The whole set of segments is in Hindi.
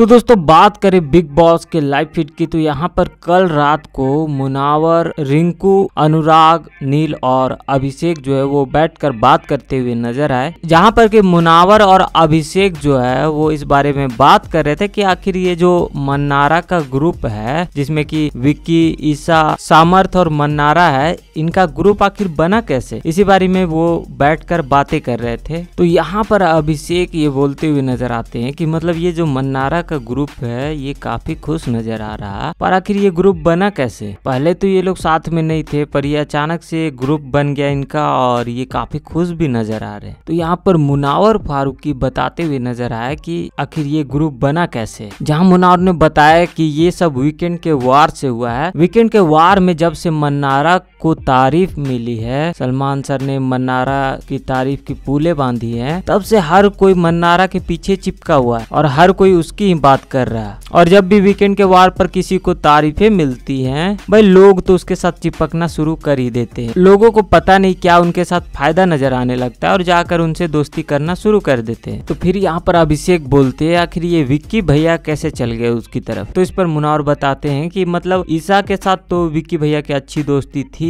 तो दोस्तों बात करें बिग बॉस के लाइव फीड की तो यहाँ पर कल रात को मुनावर रिंकू अनुराग नील और अभिषेक जो है वो बैठकर बात करते हुए नजर आए जहाँ पर के मुनावर और अभिषेक जो है वो इस बारे में बात कर रहे थे कि आखिर ये जो मन्नारा का ग्रुप है जिसमें कि विक्की ईसा सामर्थ और मन्नारा है इनका ग्रुप आखिर बना कैसे इसी बारे में वो बैठ बातें कर रहे थे तो यहाँ पर अभिषेक ये बोलते हुए नजर आते हैं कि मतलब ये जो मन्नारा का ग्रुप है ये काफी खुश नजर आ रहा पर आखिर ये ग्रुप बना कैसे पहले तो ये लोग साथ में नहीं थे पर ये अचानक से ग्रुप बन गया इनका और ये काफी खुश भी नजर आ रहे तो यहाँ पर मुनावर फारूकी बताते हुए नजर आया कि आखिर ये ग्रुप बना कैसे जहाँ मुनावर ने बताया कि ये सब वीकेंड के वार से हुआ है वीकेंड के वार में जब से मन्नारा को तारीफ मिली है सलमान सर ने मन्नारा की तारीफ की पुले बांधी है तब से हर कोई मन्नारा के पीछे चिपका हुआ है और हर कोई उसकी बात कर रहा है और जब भी वीकेंड के वार पर किसी को तारीफें मिलती हैं भाई लोग तो उसके साथ चिपकना शुरू कर ही देते हैं लोगों को पता नहीं क्या उनके साथ फायदा नजर आने लगता है और जाकर उनसे दोस्ती करना शुरू कर देते हैं तो फिर यहाँ पर अभिषेक बोलते हैं आखिर ये विक्की भैया कैसे चल गए उसकी तरफ तो इस पर मुनावर बताते हैं कि मतलब ईसा के साथ तो विक्की भैया की अच्छी दोस्ती थी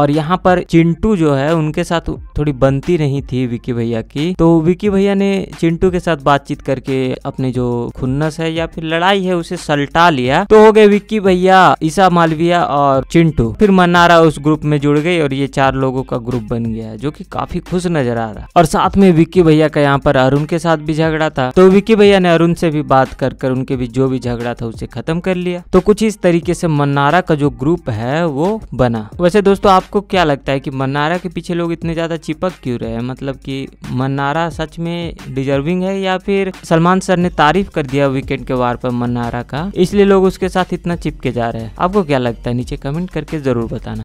और यहाँ पर चिंटू जो है उनके साथ थोड़ी बनती नहीं थी विक्की भैया की तो विक्की भैया ने चिंटू के साथ बातचीत करके अपने जो खुन्ना बोनस है या फिर लड़ाई है उसे सलटा लिया तो हो गए विक्की भैया ईसा मालविया और चिंटू फिर मनारा उस ग्रुप में जुड़ गई और ये चार लोगों का ग्रुप बन गया जो की काफी खुश नजर आ रहा और साथ में विक्की भैया का यहाँ पर अरुण के साथ भी झगड़ा था तो विक्की भैया ने अरुण से भी बात कर कर उनके भी जो भी झगड़ा था उसे खत्म कर लिया तो कुछ इस तरीके से मनारा का जो ग्रुप है वो बना वैसे दोस्तों आपको क्या लगता है कि मन्नारा के पीछे लोग इतने ज्यादा चिपक क्यों रहे हैं मतलब कि मन्नारा सच में डिजर्विंग है या फिर सलमान सर ने तारीफ कर दिया वीकेंड के वार पर रहा का इसलिए लोग उसके साथ इतना चिपके जा रहे हैं आपको क्या लगता है नीचे कमेंट करके जरूर बताना